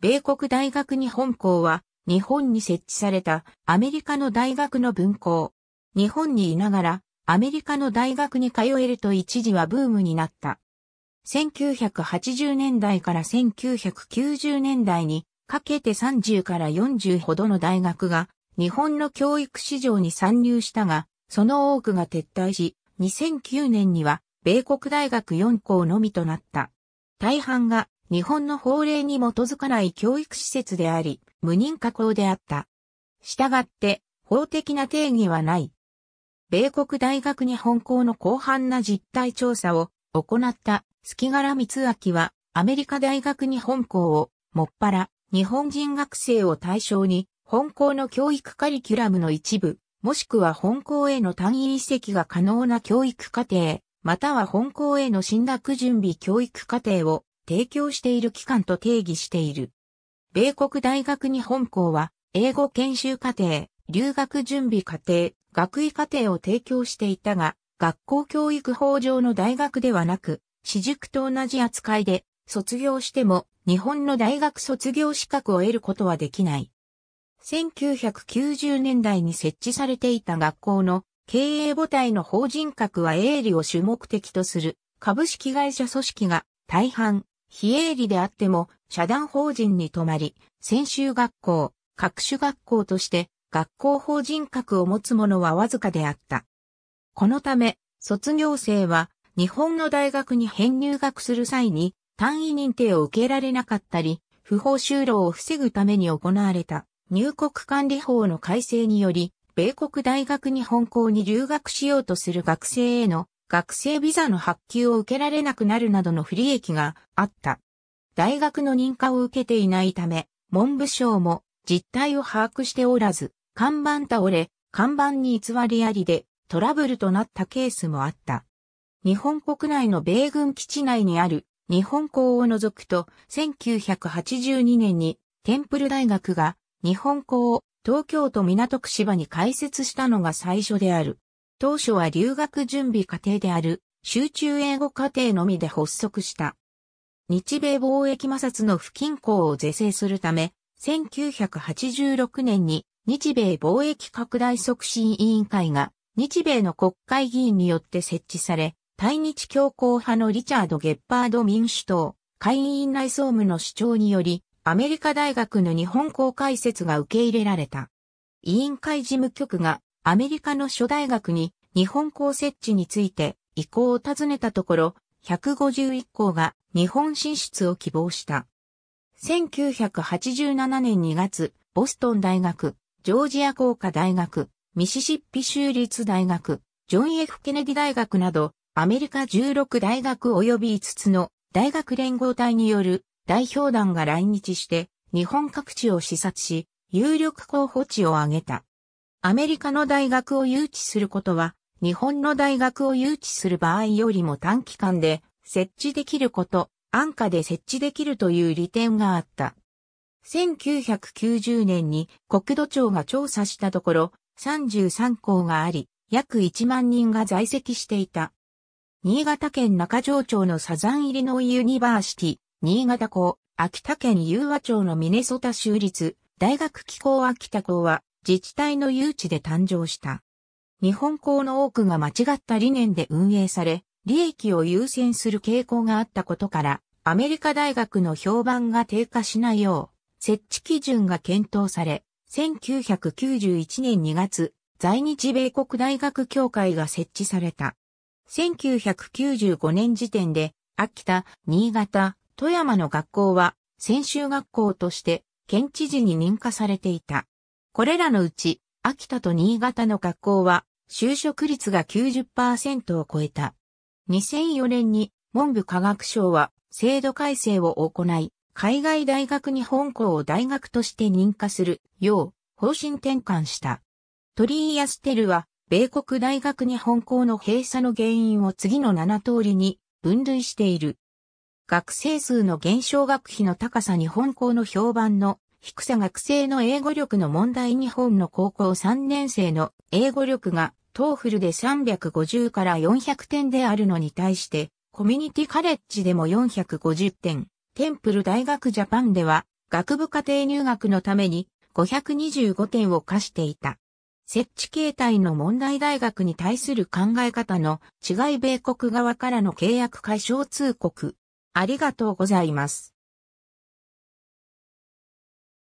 米国大学日本校は、日本に設置されたアメリカの大学の分校。日本にいながら、アメリカの大学に通えると一時はブームになった。1980年代から1990年代にかけて30から40ほどの大学が日本の教育市場に参入したが、その多くが撤退し、2009年には米国大学4校のみとなった。大半が日本の法令に基づかない教育施設であり、無認可校であった。したがって、法的な定義はない。米国大学日本校の広範な実態調査を行った月柄光明は、アメリカ大学日本校を、もっぱら、日本人学生を対象に、本校の教育カリキュラムの一部、もしくは本校への単位移籍が可能な教育課程、または本校への進学準備教育課程を提供している機関と定義している。米国大学日本校は、英語研修課程、留学準備課程、学位課程を提供していたが、学校教育法上の大学ではなく、私塾と同じ扱いで、卒業しても日本の大学卒業資格を得ることはできない。1990年代に設置されていた学校の経営母体の法人格は営利を主目的とする株式会社組織が大半非営利であっても、社団法人に泊まり、専修学校、各種学校として、学校法人格を持つ者はわずかであった。このため、卒業生は、日本の大学に編入学する際に、単位認定を受けられなかったり、不法就労を防ぐために行われた入国管理法の改正により、米国大学に本校に留学しようとする学生への学生ビザの発給を受けられなくなるなどの不利益があった。大学の認可を受けていないため、文部省も実態を把握しておらず、看板倒れ、看板に偽りありでトラブルとなったケースもあった。日本国内の米軍基地内にある日本校を除くと1982年にテンプル大学が日本校を東京都港区芝に開設したのが最初である。当初は留学準備課程である集中英語課程のみで発足した。日米貿易摩擦の不均衡を是正するため、1986年に日米貿易拡大促進委員会が日米の国会議員によって設置され、対日強硬派のリチャード・ゲッパード民主党、会員内総務の主張により、アメリカ大学の日本公開説が受け入れられた。委員会事務局がアメリカの諸大学に日本校設置について意向を尋ねたところ、151校が日本進出を希望した。1987年2月、ボストン大学、ジョージア工科大学、ミシシッピ州立大学、ジョン・ F・ ケネディ大学など、アメリカ16大学及び5つの大学連合体による代表団が来日して、日本各地を視察し、有力候補地を挙げた。アメリカの大学を誘致することは、日本の大学を誘致する場合よりも短期間で設置できること、安価で設置できるという利点があった。1990年に国土庁が調査したところ、33校があり、約1万人が在籍していた。新潟県中条町のサザン入りのユニバーシティ、新潟校、秋田県雄和町のミネソタ州立、大学機構秋田校は、自治体の誘致で誕生した。日本校の多くが間違った理念で運営され、利益を優先する傾向があったことから、アメリカ大学の評判が低下しないよう、設置基準が検討され、1991年2月、在日米国大学協会が設置された。1995年時点で、秋田、新潟、富山の学校は、専修学校として、県知事に認可されていた。これらのうち、秋田と新潟の学校は、就職率が90%を超えた。2004年に文部科学省は制度改正を行い、海外大学に本校を大学として認可するよう方針転換した。トリーヤステルは、米国大学に本校の閉鎖の原因を次の7通りに分類している。学生数の減少学費の高さに本校の評判の低さ学生の英語力の問題日本の高校3年生の英語力がトーフルで350から400点であるのに対して、コミュニティカレッジでも450点、テンプル大学ジャパンでは学部課程入学のために525点を課していた。設置形態の問題大学に対する考え方の違い米国側からの契約解消通告。ありがとうございます。